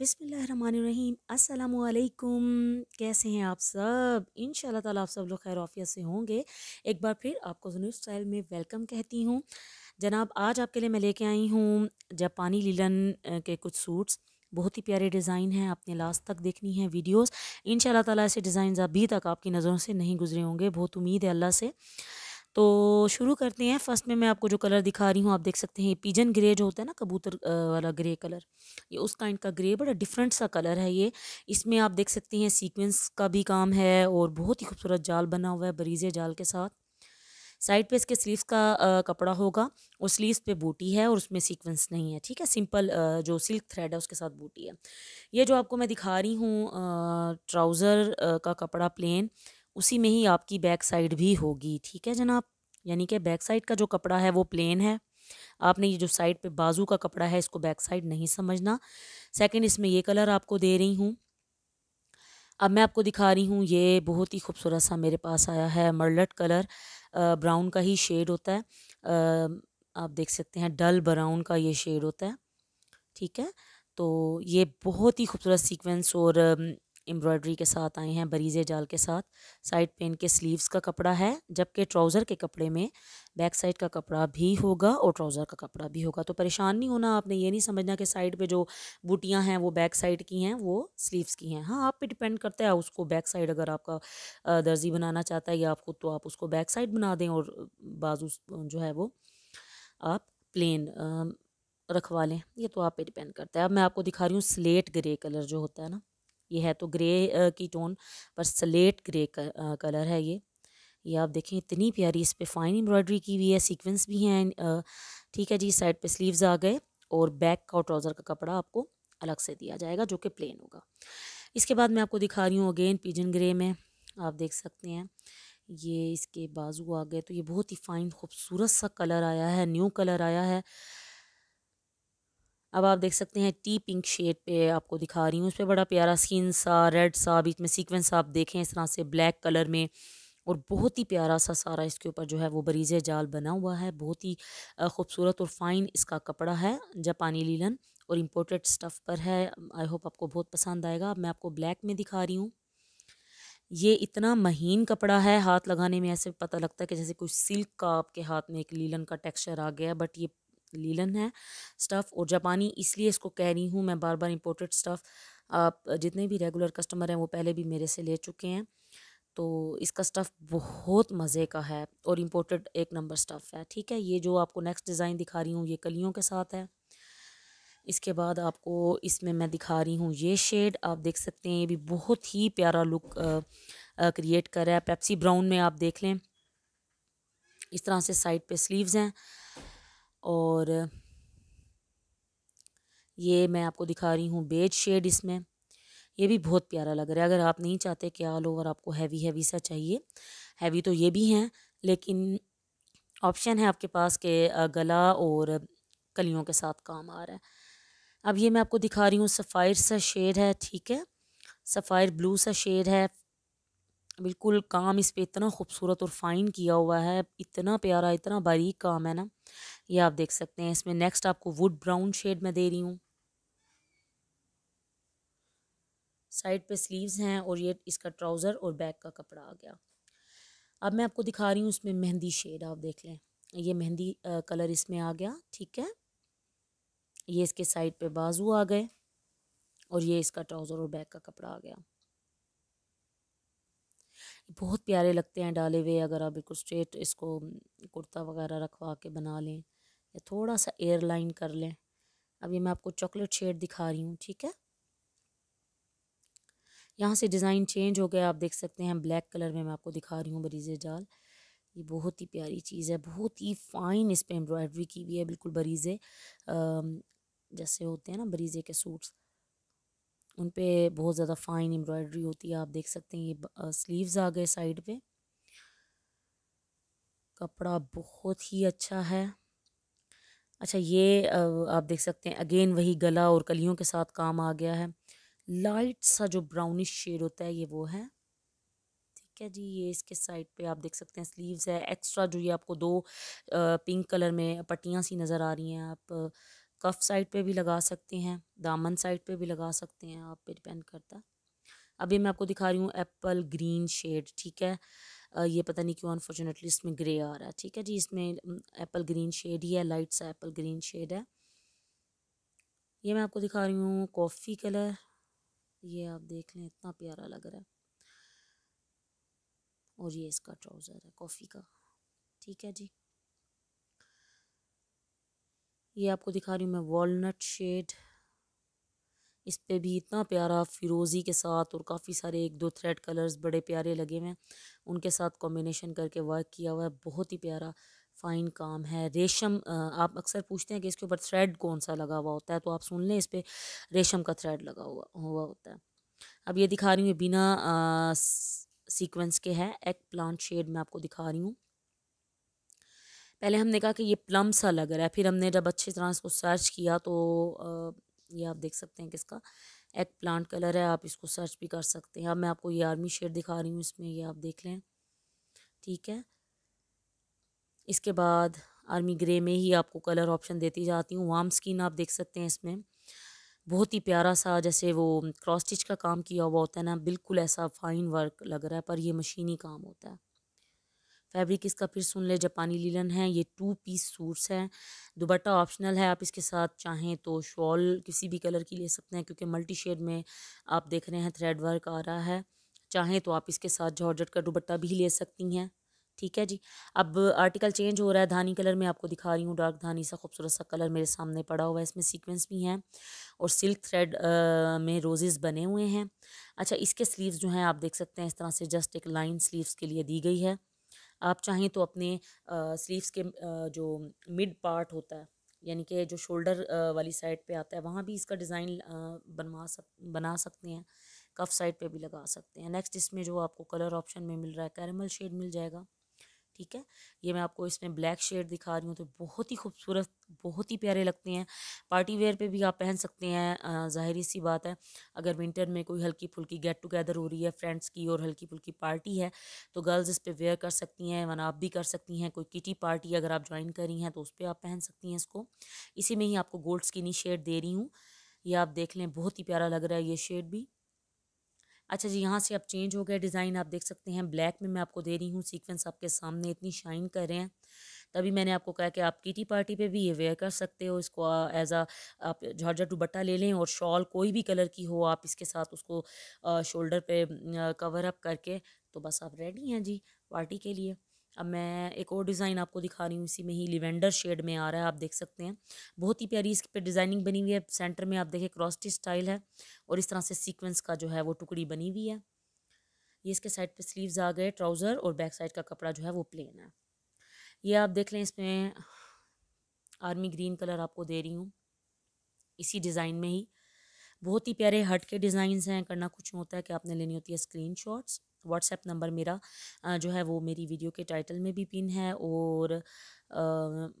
बिसमीम असलकुम कैसे हैं आप सब इन ताला आप सब लोग खैरफियत से होंगे एक बार फिर आपको जुनूब स्टाइल में वेलकम कहती हूँ जनाब आज आपके लिए मैं लेके आई हूँ जापानी लीलन के कुछ सूट्स बहुत ही प्यारे डिज़ाइन हैं आपने लास्ट तक देखनी है वीडियोस इन ताला ऐसे डिज़ाइन अभी तक आपकी नज़रों से नहीं गुजरे होंगे बहुत उम्मीद है अल्लाह से तो शुरू करते हैं फर्स्ट में मैं आपको जो कलर दिखा रही हूँ आप देख सकते हैं पिजन ग्रे जो होता है ना कबूतर वाला ग्रे कलर ये उस काइंड का ग्रे बड़ा डिफरेंट सा कलर है ये इसमें आप देख सकते हैं सीक्वेंस का भी काम है और बहुत ही खूबसूरत जाल बना हुआ है बरीजे जाल के साथ साइड पे इसके स्लीव्स का आ, कपड़ा होगा और स्लीव्स पे बूटी है और उसमें सीक्वेंस नहीं है ठीक है सिंपल आ, जो सिल्क थ्रेड है उसके साथ बूटी है ये जो आपको मैं दिखा रही हूँ ट्राउज़र का कपड़ा प्लेन उसी में ही आपकी बैक साइड भी होगी ठीक है जनाब यानी कि बैक साइड का जो कपड़ा है वो प्लेन है आपने ये जो साइड पे बाजू का कपड़ा है इसको बैक साइड नहीं समझना सेकंड इसमें ये कलर आपको दे रही हूँ अब मैं आपको दिखा रही हूँ ये बहुत ही खूबसूरत सा मेरे पास आया है मरलट कलर ब्राउन का ही शेड होता है आ, आप देख सकते हैं डल ब्राउन का ये शेड होता है ठीक है तो ये बहुत ही खूबसूरत सीक्वेंस और एम्ब्रॉयडरी के साथ आए हैं बरीजे जाल के साथ साइड पेन के स्लीव्स का कपड़ा है जबकि ट्राउज़र के कपड़े में बैक साइड का कपड़ा भी होगा और ट्राउज़र का कपड़ा भी होगा तो परेशान नहीं होना आपने ये नहीं समझना कि साइड पे जो बूटियाँ हैं वो बैक साइड की हैं वो स्लीव्स की हैं हाँ आप पे डिपेंड करता है उसको बैक साइड अगर आपका दर्जी बनाना चाहता है या आप खुद तो आप उसको बैक साइड बना दें और बाजू जो है वो आप प्लेन रखवा लें ये तो आप पे डिपेंड करता है अब मैं आपको दिखा रही हूँ स्लेट ग्रे कलर जो होता है ना ये है तो ग्रे की टोन पर स्लेट ग्रे कलर है ये ये आप देखें इतनी प्यारी इस पर फाइन एम्ब्रॉयडरी की हुई है सीक्वेंस भी हैं ठीक है जी साइड पे स्लीव्स आ गए और बैक का और ट्राउज़र का कपड़ा आपको अलग से दिया जाएगा जो कि प्लेन होगा इसके बाद मैं आपको दिखा रही हूँ अगेन पिजन ग्रे में आप देख सकते हैं ये इसके बाजू आ गए तो ये बहुत ही फाइन खूबसूरत सा कलर आया है न्यू कलर आया है अब आप देख सकते हैं टी पिंक शेड पे आपको दिखा रही हूँ उस पर बड़ा प्यारा स्किन सा रेड सा बीच में सीक्वेंस आप देखें इस तरह से ब्लैक कलर में और बहुत ही प्यारा सा सारा इसके ऊपर जो है वो बरीज जाल बना हुआ है बहुत ही खूबसूरत और फाइन इसका कपड़ा है जापानी लीलन और इम्पोर्टेड स्टफ़ पर है आई होप आपको बहुत पसंद आएगा मैं आपको ब्लैक में दिखा रही हूँ ये इतना महीन कपड़ा है हाथ लगाने में ऐसे पता लगता है कि जैसे कुछ सिल्क का आपके हाथ में एक लीलन का टेक्सचर आ गया बट ये लीलन है स्टफ़ और जापानी इसलिए इसको कह रही हूँ मैं बार बार इम्पोर्टेड स्टफ़ आप जितने भी रेगुलर कस्टमर हैं वो पहले भी मेरे से ले चुके हैं तो इसका स्टफ़ बहुत मज़े का है और इम्पोर्टेड एक नंबर स्टफ़ है ठीक है ये जो आपको नेक्स्ट डिज़ाइन दिखा रही हूँ ये कलियों के साथ है इसके बाद आपको इसमें मैं दिखा रही हूँ ये शेड आप देख सकते हैं ये भी बहुत ही प्यारा लुक क्रिएट कर रहा है पेप्सी ब्राउन में आप देख लें इस तरह से साइड पे स्लीव्स हैं और ये मैं आपको दिखा रही हूँ बेज शेड इसमें ये भी बहुत प्यारा लग रहा है अगर आप नहीं चाहते कि ऑल ओवर आपको हैवी हैवी सा चाहिए हैवी तो ये भी हैं लेकिन ऑप्शन है आपके पास के गला और कलियों के साथ काम आ रहा है अब ये मैं आपको दिखा रही हूँ सफ़ायर सा शेड है ठीक है सफ़ायर ब्लू सा शेड है बिल्कुल काम इस पर इतना खूबसूरत और फाइन किया हुआ है इतना प्यारा इतना बारीक काम है ना ये आप देख सकते हैं इसमें नेक्स्ट आपको वुड ब्राउन शेड में दे रही हूँ साइड पे स्लीव्स हैं और ये इसका ट्राउज़र और बैक का कपड़ा आ गया अब मैं आपको दिखा रही हूँ इसमें मेहंदी शेड आप देख लें ये मेहंदी कलर इसमें आ गया ठीक है ये इसके साइड पे बाजू आ गए और ये इसका ट्राउज़र और बैक का कपड़ा आ गया बहुत प्यारे लगते हैं डाले हुए अगर आप बिल्कुल स्ट्रेट इसको कुर्ता वगैरह रखवा के बना लें या थोड़ा सा एयर लाइन कर लें अब ये मैं आपको चॉकलेट शेड दिखा रही हूँ ठीक है यहाँ से डिज़ाइन चेंज हो गया आप देख सकते हैं ब्लैक कलर में मैं आपको दिखा रही हूँ बरीज़ जाल ये बहुत ही प्यारी चीज़ है बहुत ही फ़ाइन इस पर एम्ब्रॉयडरी की हुई है बिल्कुल बरीज़े जैसे होते हैं ना बरीज़े के सूट्स उन पर बहुत ज़्यादा फ़ाइन एम्ब्रॉयडरी होती है आप देख सकते हैं ये स्लीव्स आ गए साइड पे कपड़ा बहुत ही अच्छा है अच्छा ये आप देख सकते हैं अगेन वही गला और कलियों के साथ काम आ गया है लाइट सा जो ब्राउनिश शेड होता है ये वो है ठीक है जी ये इसके साइड पे आप देख सकते हैं स्लीव्स है एक्स्ट्रा जो ये आपको दो पिंक कलर में पट्टियाँ सी नज़र आ रही हैं आप कफ साइड पे भी लगा सकते हैं दामन साइड पे भी लगा सकते हैं आप पे डिपेंड करता है अभी मैं आपको दिखा रही हूँ एप्पल ग्रीन शेड ठीक है ये पता नहीं क्यों अनफॉर्चुनेटली इसमें ग्रे आ रहा है ठीक है जी इसमें एप्पल ग्रीन शेड ही है लाइट सा एप्पल ग्रीन शेड है ये मैं आपको दिखा रही हूँ कॉफ़ी कलर ये आप देख लें इतना प्यारा लग रहा है और ये इसका ट्राउज़र है कॉफ़ी का ठीक है जी ये आपको दिखा रही हूँ मैं वॉलनट शेड इस पर भी इतना प्यारा फिरोज़ी के साथ और काफ़ी सारे एक दो थ्रेड कलर्स बड़े प्यारे लगे हुए हैं उनके साथ कॉम्बिनेशन करके वर्क किया हुआ है बहुत ही प्यारा फ़ाइन काम है रेशम आप अक्सर पूछते हैं कि इसके ऊपर थ्रेड कौन सा लगा हुआ होता है तो आप सुन लें इस पर रेशम का थ्रेड लगा हुआ हुआ होता है अब ये दिखा रही हूँ बिना सीक्वेंस के है एक प्लांट शेड में आपको दिखा रही हूँ पहले हमने कहा कि ये प्लम सा लग रहा है फिर हमने जब अच्छी तरह इसको सर्च किया तो आ, ये आप देख सकते हैं किसका एग प्लांट कलर है आप इसको सर्च भी कर सकते हैं अब मैं आपको ये आर्मी शेड दिखा रही हूँ इसमें ये आप देख लें ठीक है इसके बाद आर्मी ग्रे में ही आपको कलर ऑप्शन देती जाती हूँ वार्म स्किन आप देख सकते हैं इसमें बहुत ही प्यारा सा जैसे वो क्रॉस स्टिच का काम किया हुआ होता है ना बिल्कुल ऐसा फ़ाइन वर्क लग रहा है पर ये मशीनी काम होता है फैब्रिक इसका फिर सुन ले जापानी लीलन है ये टू पीस सूट्स है दुबट्टा ऑप्शनल है आप इसके साथ चाहें तो शॉल किसी भी कलर की ले सकते हैं क्योंकि मल्टी शेड में आप देख रहे हैं थ्रेड वर्क आ रहा है चाहें तो आप इसके साथ जॉर्जट का दुबट्टा भी ले सकती हैं ठीक है जी अब आर्टिकल चेंज हो रहा है धानी कलर में आपको दिखा रही हूँ डार्क धानी सा खूबसूरत सा कलर मेरे सामने पड़ा हुआ है इसमें सीक्वेंस भी हैं और सिल्क थ्रेड में रोजेज़ बने हुए हैं अच्छा इसके स्लीव्स जो हैं आप देख सकते हैं इस तरह से जस्ट एक लाइन स्लीव्स के लिए दी गई है आप चाहें तो अपने स्लीव्स के जो मिड पार्ट होता है यानी कि जो शोल्डर वाली साइड पे आता है वहाँ भी इसका डिज़ाइन बनवा सक बना सकते हैं कफ साइड पे भी लगा सकते हैं नेक्स्ट इसमें जो आपको कलर ऑप्शन में मिल रहा है कैरमल शेड मिल जाएगा ठीक है ये मैं आपको इसमें ब्लैक शेड दिखा रही हूँ तो बहुत ही खूबसूरत बहुत ही प्यारे लगते हैं पार्टी वेयर पे भी आप पहन सकते हैं ज़ाहिर सी बात है अगर विंटर में कोई हल्की फुल्की गेट टुगेदर हो रही है फ्रेंड्स की और हल्की फुल्की पार्टी है तो गर्ल्स इस पर वेयर कर सकती हैं वन आप भी कर सकती हैं कोई किटी पार्टी अगर आप ज्वाइन करी हैं तो उस पर आप पहन सकती हैं इसको इसी में ही आपको गोल्ड स्किनी शेड दे रही हूँ ये आप देख लें बहुत ही प्यारा लग रहा है ये शेड भी अच्छा जी यहाँ से अब चेंज हो गया डिज़ाइन आप देख सकते हैं ब्लैक में मैं आपको दे रही हूँ सीक्वेंस आपके सामने इतनी शाइन कर रहे हैं तभी मैंने आपको कहा कि आप किटी पार्टी पे भी ये वेयर कर सकते हो इसको एज आ आप झारझा दुबट्टा ले लें और शॉल कोई भी कलर की हो आप इसके साथ उसको शोल्डर पे कवर अप करके तो बस आप रेडी हैं जी पार्टी के लिए अब मैं एक और डिज़ाइन आपको दिखा रही हूँ इसी में ही लिवेंडर शेड में आ रहा है आप देख सकते हैं बहुत ही प्यारी इस पर डिज़ाइनिंग बनी हुई है सेंटर में आप देखें क्रॉस्टी स्टाइल है और इस तरह से सीक्वेंस का जो है वो टुकड़ी बनी हुई है ये इसके साइड पे स्लीव्स आ गए ट्राउज़र और बैक साइड का कपड़ा जो है वो प्लेन है ये आप देख लें इसमें आर्मी ग्रीन कलर आपको दे रही हूँ इसी डिज़ाइन में ही बहुत ही प्यारे हट के डिज़ाइन हैं करना कुछ होता है कि आपने लेनी होती है स्क्रीन शॉट्स व्हाट्सएप नंबर मेरा जो है वो मेरी वीडियो के टाइटल में भी पिन है और आ,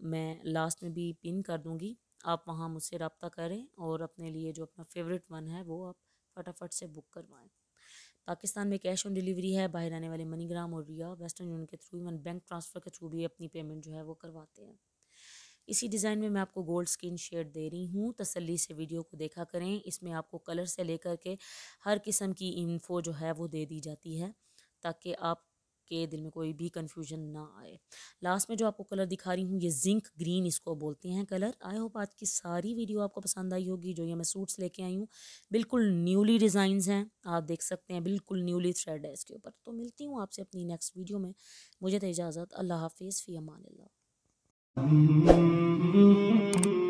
मैं लास्ट में भी पिन कर दूँगी आप वहाँ मुझसे रबता करें और अपने लिए जो अपना फेवरेट वन है वो आप फटाफट से बुक करवाएं पाकिस्तान में कैश ऑन डिलीवरी है बाहर आने वाले मनीग्राम और रिया वेस्टर्न यूनियन के थ्रू इवन बैंक ट्रांसफ़र के थ्रू भी अपनी पेमेंट जो है वो करवाते हैं इसी डिज़ाइन में मैं आपको गोल्ड स्किन शेड दे रही हूँ तसल्ली से वीडियो को देखा करें इसमें आपको कलर से लेकर के हर किस्म की इन्फो जो है वो दे दी जाती है ताकि आप के दिल में कोई भी कन्फ्यूजन ना आए लास्ट में जो आपको कलर दिखा रही हूँ ये जिंक ग्रीन इसको बोलते हैं कलर आई होप आज की सारी वीडियो आपको पसंद आई होगी जो ये मैं सूट्स लेके आई हूँ बिल्कुल न्यूली डिज़ाइंस हैं आप देख सकते हैं बिल्कुल न्यूली थ्रेड है इसके ऊपर तो मिलती हूँ आपसे अपनी नेक्स्ट वीडियो में मुझे तो इजाज़त अल्लाह हाफिज़ फ़ी अमान Mm-hmm.